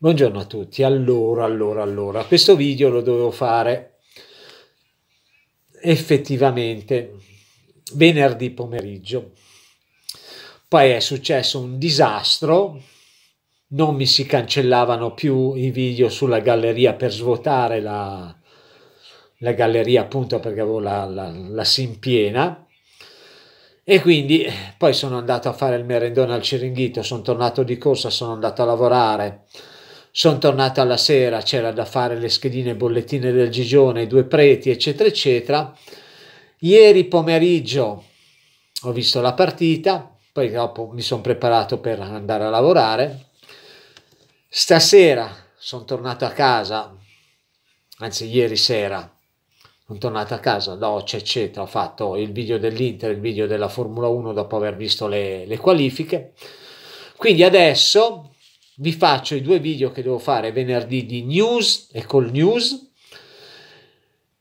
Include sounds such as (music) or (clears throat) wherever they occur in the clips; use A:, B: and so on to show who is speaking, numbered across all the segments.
A: Buongiorno a tutti, allora, allora, allora, questo video lo dovevo fare effettivamente venerdì pomeriggio, poi è successo un disastro, non mi si cancellavano più i video sulla galleria per svuotare la, la galleria appunto perché avevo la, la, la SIM piena e quindi eh, poi sono andato a fare il merendone al Ciringhito, sono tornato di corsa, sono andato a lavorare, sono tornato alla sera, c'era da fare le schedine bollettine del Gigione, i due preti, eccetera, eccetera. Ieri pomeriggio ho visto la partita, poi dopo mi sono preparato per andare a lavorare. Stasera sono tornato a casa, anzi ieri sera, sono tornato a casa, doccia, eccetera, ho fatto il video dell'Inter, il video della Formula 1 dopo aver visto le, le qualifiche. Quindi adesso vi faccio i due video che devo fare venerdì di news e col news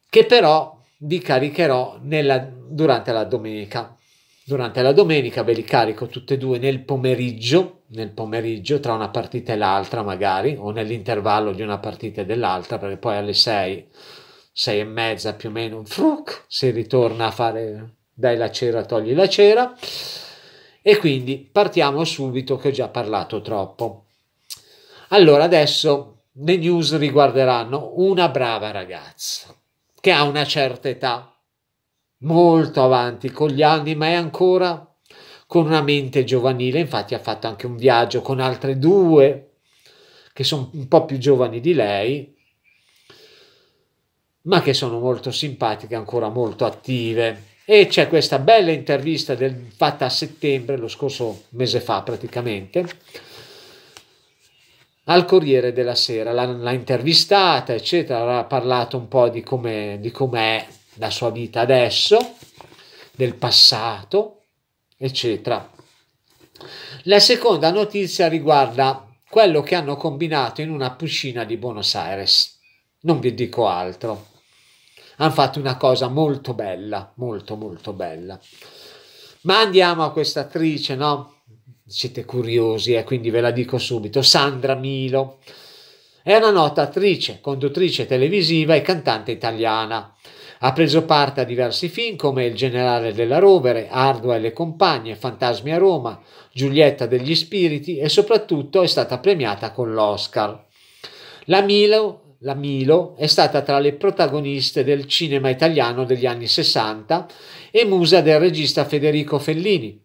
A: che però vi caricherò nella, durante la domenica durante la domenica ve li carico tutti e due nel pomeriggio nel pomeriggio tra una partita e l'altra magari o nell'intervallo di una partita e dell'altra perché poi alle 6 6 e mezza più o meno fruc, si ritorna a fare dai la cera togli la cera e quindi partiamo subito che ho già parlato troppo allora, adesso le news riguarderanno una brava ragazza che ha una certa età, molto avanti con gli anni, ma è ancora con una mente giovanile. Infatti ha fatto anche un viaggio con altre due che sono un po' più giovani di lei, ma che sono molto simpatiche, ancora molto attive. E c'è questa bella intervista del, fatta a settembre, lo scorso mese fa praticamente, al Corriere della Sera, l'ha, l'ha intervistata, eccetera, ha parlato un po' di com'è, di com'è la sua vita adesso, del passato, eccetera. La seconda notizia riguarda quello che hanno combinato in una piscina di Buenos Aires. Non vi dico altro. Hanno fatto una cosa molto bella, molto molto bella. Ma andiamo a questa attrice, no? siete curiosi e eh, quindi ve la dico subito, Sandra Milo. È una nota attrice, conduttrice televisiva e cantante italiana. Ha preso parte a diversi film come Il generale della rovere, Ardua e le compagne, Fantasmi a Roma, Giulietta degli spiriti e soprattutto è stata premiata con l'Oscar. La Milo, la Milo è stata tra le protagoniste del cinema italiano degli anni 60 e musa del regista Federico Fellini,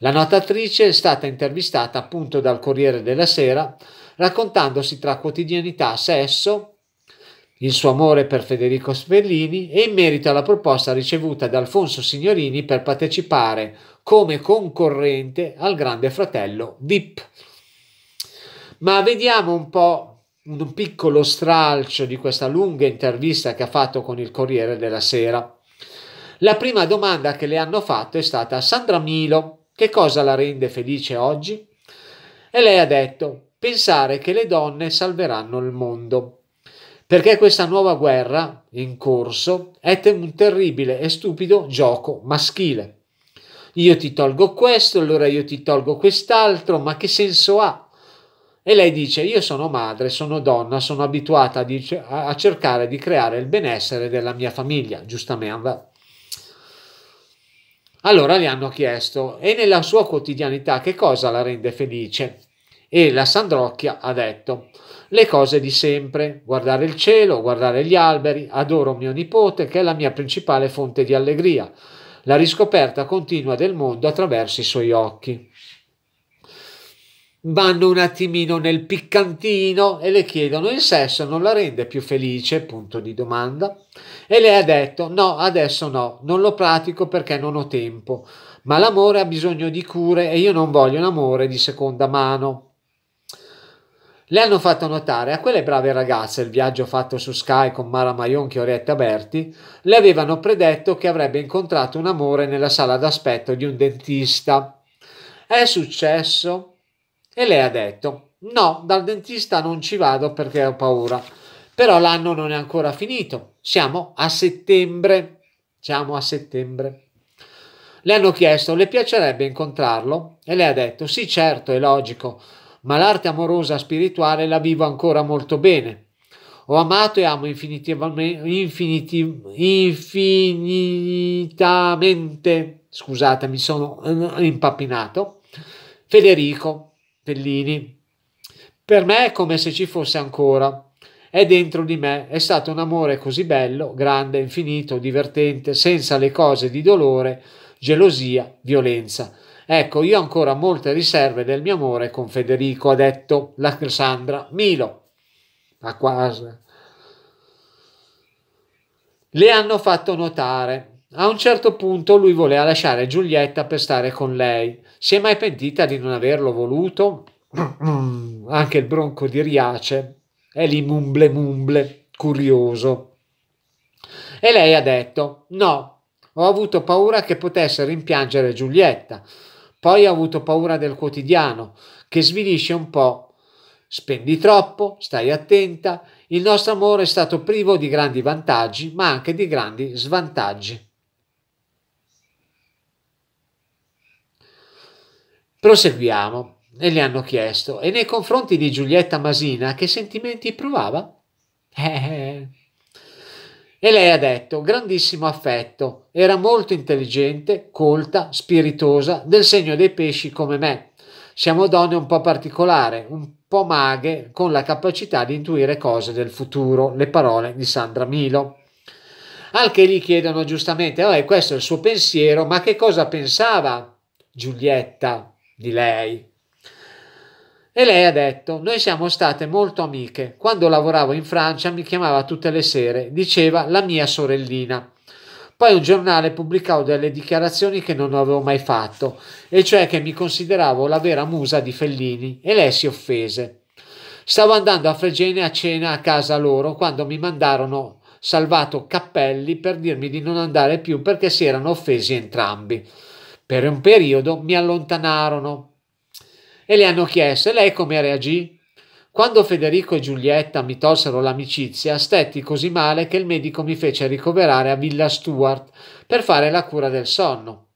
A: la natatrice è stata intervistata appunto dal Corriere della Sera, raccontandosi tra quotidianità sesso, il suo amore per Federico Spellini e in merito alla proposta ricevuta da Alfonso Signorini per partecipare come concorrente al Grande Fratello VIP. Ma vediamo un po' un piccolo stralcio di questa lunga intervista che ha fatto con il Corriere della Sera. La prima domanda che le hanno fatto è stata Sandra Milo, che cosa la rende felice oggi? E lei ha detto, pensare che le donne salveranno il mondo. Perché questa nuova guerra in corso è un terribile e stupido gioco maschile. Io ti tolgo questo, allora io ti tolgo quest'altro, ma che senso ha? E lei dice, io sono madre, sono donna, sono abituata a, cercare di creare il benessere della mia famiglia, giustamente allora le hanno chiesto e nella sua quotidianità che cosa la rende felice? E la Sandrocchia ha detto le cose di sempre, guardare il cielo, guardare gli alberi, adoro mio nipote che è la mia principale fonte di allegria, la riscoperta continua del mondo attraverso i suoi occhi vanno un attimino nel piccantino e le chiedono il sesso non la rende più felice, punto di domanda. E lei ha detto no, adesso no, non lo pratico perché non ho tempo, ma l'amore ha bisogno di cure e io non voglio un amore di seconda mano. Le hanno fatto notare a quelle brave ragazze il viaggio fatto su Sky con Mara Maion e Orietta Berti, le avevano predetto che avrebbe incontrato un amore nella sala d'aspetto di un dentista. È successo? E lei ha detto, no, dal dentista non ci vado perché ho paura. Però l'anno non è ancora finito, siamo a settembre, siamo a settembre. Le hanno chiesto, le piacerebbe incontrarlo? E lei ha detto, sì certo, è logico, ma l'arte amorosa spirituale la vivo ancora molto bene. Ho amato e amo infiniti, infinitamente, scusate mi sono eh, impappinato, Federico, Pellini. Per me è come se ci fosse ancora. È dentro di me, è stato un amore così bello, grande, infinito, divertente, senza le cose di dolore, gelosia, violenza. Ecco, io ho ancora molte riserve del mio amore con Federico, ha detto la Cassandra Milo. A quasi. Le hanno fatto notare. A un certo punto lui voleva lasciare Giulietta per stare con lei. Si è mai pentita di non averlo voluto? (clears throat) Anche il bronco di Riace è lì mumble mumble, curioso. E lei ha detto: No, ho avuto paura che potesse rimpiangere Giulietta. Poi ho avuto paura del quotidiano, che svilisce un po'. Spendi troppo, stai attenta. Il nostro amore è stato privo di grandi vantaggi, ma anche di grandi svantaggi. Proseguiamo. E le hanno chiesto, e nei confronti di Giulietta Masina, che sentimenti provava? Eh. E lei ha detto, grandissimo affetto, era molto intelligente, colta, spiritosa, del segno dei pesci come me. Siamo donne un po' particolari, un po' maghe, con la capacità di intuire cose del futuro, le parole di Sandra Milo. Al che gli chiedono giustamente, oh, questo è il suo pensiero, ma che cosa pensava Giulietta? di lei. E lei ha detto, noi siamo state molto amiche. Quando lavoravo in Francia mi chiamava tutte le sere, diceva la mia sorellina. Poi un giornale pubblicò delle dichiarazioni che non avevo mai fatto, e cioè che mi consideravo la vera musa di Fellini, e lei si offese. Stavo andando a Fregene a cena a casa loro quando mi mandarono salvato cappelli per dirmi di non andare più perché si erano offesi entrambi. Per un periodo mi allontanarono e le hanno chiesto lei come reagì? Quando Federico e Giulietta mi tolsero l'amicizia, stetti così male che il medico mi fece ricoverare a Villa Stuart per fare la cura del sonno.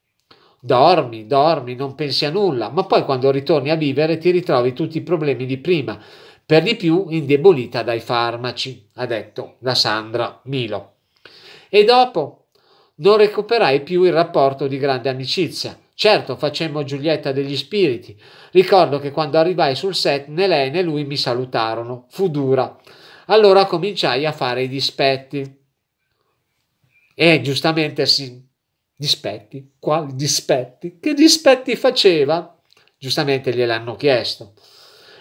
A: Dormi, dormi, non pensi a nulla, ma poi quando ritorni a vivere ti ritrovi tutti i problemi di prima, per di più indebolita dai farmaci, ha detto la Sandra Milo. E dopo? non recuperai più il rapporto di grande amicizia. Certo, facemmo Giulietta degli spiriti. Ricordo che quando arrivai sul set né lei né lui mi salutarono. Fu dura. Allora cominciai a fare i dispetti. E giustamente si... Dispetti? Quali dispetti? Che dispetti faceva? Giustamente gliel'hanno chiesto.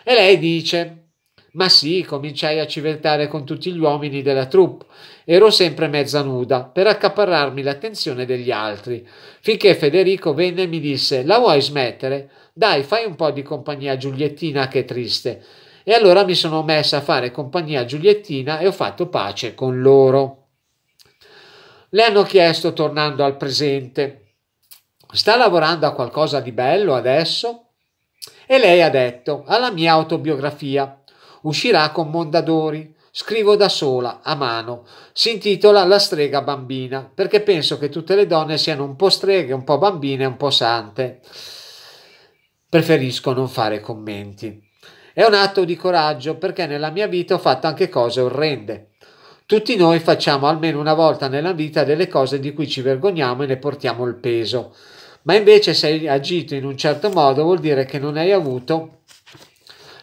A: E lei dice, ma sì, cominciai a civettare con tutti gli uomini della troupe. Ero sempre mezza nuda, per accaparrarmi l'attenzione degli altri, finché Federico venne e mi disse «La vuoi smettere? Dai, fai un po' di compagnia a Giuliettina che è triste». E allora mi sono messa a fare compagnia a Giuliettina e ho fatto pace con loro. Le hanno chiesto, tornando al presente, «Sta lavorando a qualcosa di bello adesso?» E lei ha detto «Alla mia autobiografia». Uscirà con Mondadori. Scrivo da sola, a mano. Si intitola La strega bambina, perché penso che tutte le donne siano un po' streghe, un po' bambine, un po' sante. Preferisco non fare commenti. È un atto di coraggio perché nella mia vita ho fatto anche cose orrende. Tutti noi facciamo almeno una volta nella vita delle cose di cui ci vergogniamo e ne portiamo il peso. Ma invece se hai agito in un certo modo vuol dire che non hai avuto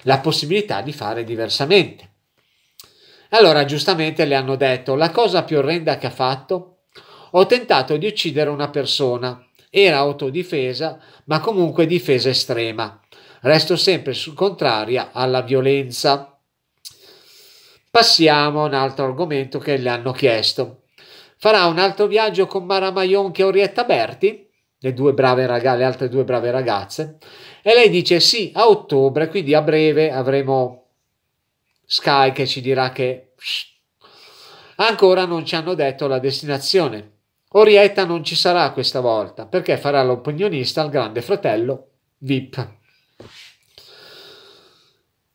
A: la possibilità di fare diversamente. Allora giustamente le hanno detto la cosa più orrenda che ha fatto? Ho tentato di uccidere una persona, era autodifesa ma comunque difesa estrema. Resto sempre sul contrario alla violenza. Passiamo a un altro argomento che le hanno chiesto. Farà un altro viaggio con Mara Maion che Orietta Berti? le due brave ragazze, le altre due brave ragazze, e lei dice sì, a ottobre, quindi a breve avremo Sky che ci dirà che psh, ancora non ci hanno detto la destinazione. Orietta non ci sarà questa volta perché farà l'opinionista al grande fratello VIP.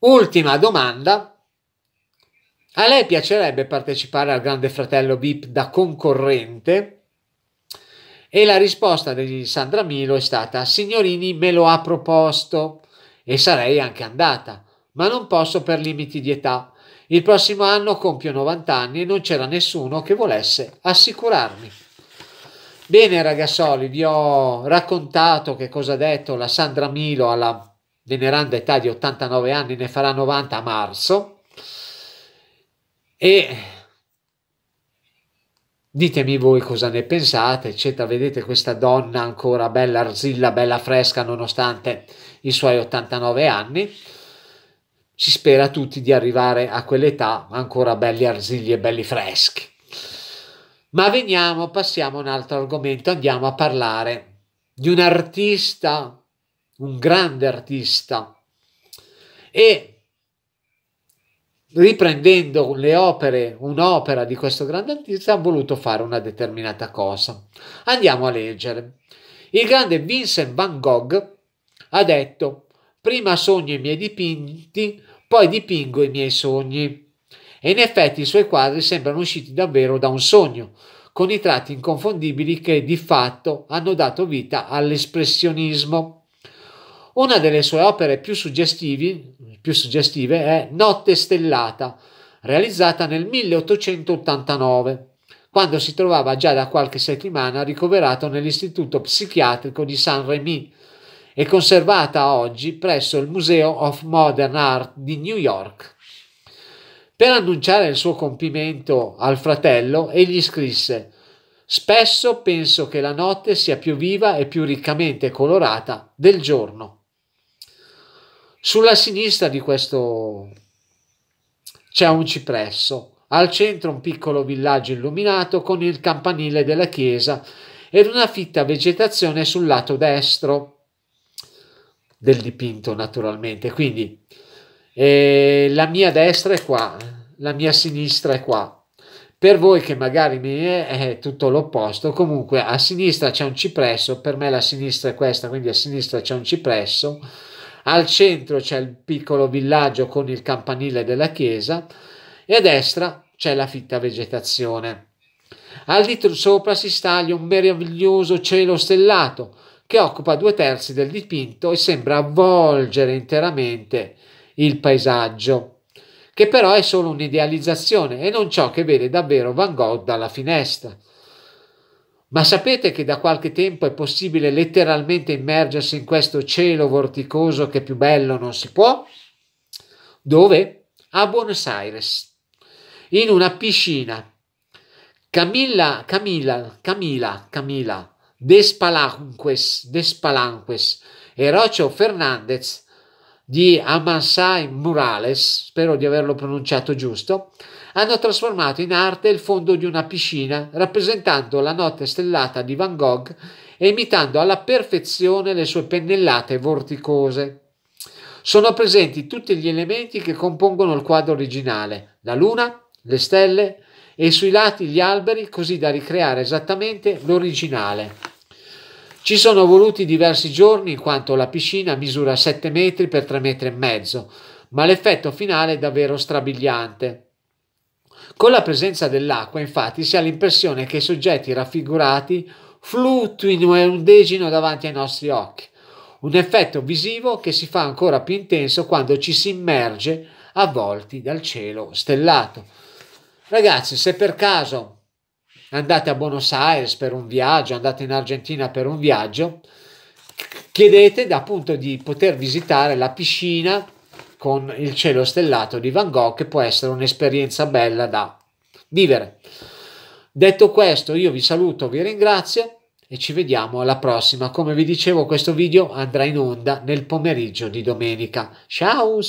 A: Ultima domanda. A lei piacerebbe partecipare al grande fratello VIP da concorrente? E la risposta di Sandra Milo è stata Signorini me lo ha proposto e sarei anche andata, ma non posso per limiti di età. Il prossimo anno compio 90 anni e non c'era nessuno che volesse assicurarmi. Bene ragazzoli, vi ho raccontato che cosa ha detto la Sandra Milo alla veneranda età di 89 anni, ne farà 90 a marzo. E Ditemi voi cosa ne pensate, eccetera. Vedete questa donna ancora bella arzilla, bella fresca, nonostante i suoi 89 anni. Si spera tutti di arrivare a quell'età ancora belli arzilli e belli freschi. Ma veniamo, passiamo a un altro argomento, andiamo a parlare di un artista, un grande artista e riprendendo le opere, un'opera di questo grande artista, ha voluto fare una determinata cosa. Andiamo a leggere. Il grande Vincent van Gogh ha detto: Prima sogno i miei dipinti, poi dipingo i miei sogni. E in effetti i suoi quadri sembrano usciti davvero da un sogno, con i tratti inconfondibili che di fatto hanno dato vita all'espressionismo. Una delle sue opere più, più suggestive è Notte stellata, realizzata nel 1889 quando si trovava già da qualche settimana ricoverato nell'istituto psichiatrico di San Remy e conservata oggi presso il Museum of Modern Art di New York. Per annunciare il suo compimento al fratello, egli scrisse Spesso penso che la notte sia più viva e più riccamente colorata del giorno. Sulla sinistra di questo c'è un cipresso, al centro un piccolo villaggio illuminato con il campanile della chiesa ed una fitta vegetazione sul lato destro del dipinto naturalmente. Quindi eh, la mia destra è qua, la mia sinistra è qua. Per voi che magari mi eh, è tutto l'opposto, comunque a sinistra c'è un cipresso, per me la sinistra è questa, quindi a sinistra c'è un cipresso al centro c'è il piccolo villaggio con il campanile della chiesa e a destra c'è la fitta vegetazione. Al di sopra si staglia un meraviglioso cielo stellato che occupa due terzi del dipinto e sembra avvolgere interamente il paesaggio, che però è solo un'idealizzazione e non ciò che vede davvero Van Gogh dalla finestra. Ma sapete che da qualche tempo è possibile letteralmente immergersi in questo cielo vorticoso che più bello non si può? Dove? A Buenos Aires, in una piscina. Camilla, Camilla, Camilla, Camilla, Despalanques, Despalanques e Rocio Fernandez di Amansai Murales, spero di averlo pronunciato giusto, hanno trasformato in arte il fondo di una piscina, rappresentando la notte stellata di Van Gogh e imitando alla perfezione le sue pennellate vorticose. Sono presenti tutti gli elementi che compongono il quadro originale, la luna, le stelle e sui lati gli alberi, così da ricreare esattamente l'originale. Ci sono voluti diversi giorni in quanto la piscina misura 7 metri per 3 metri e mezzo, ma l'effetto finale è davvero strabiliante. Con la presenza dell'acqua, infatti, si ha l'impressione che i soggetti raffigurati fluttuino e ondeggino davanti ai nostri occhi, un effetto visivo che si fa ancora più intenso quando ci si immerge avvolti dal cielo stellato. Ragazzi, se per caso andate a Buenos Aires per un viaggio, andate in Argentina per un viaggio, chiedete appunto di poter visitare la piscina con il cielo stellato di Van Gogh che può essere un'esperienza bella da vivere. Detto questo, io vi saluto, vi ringrazio e ci vediamo alla prossima. Come vi dicevo, questo video andrà in onda nel pomeriggio di domenica. Ciao!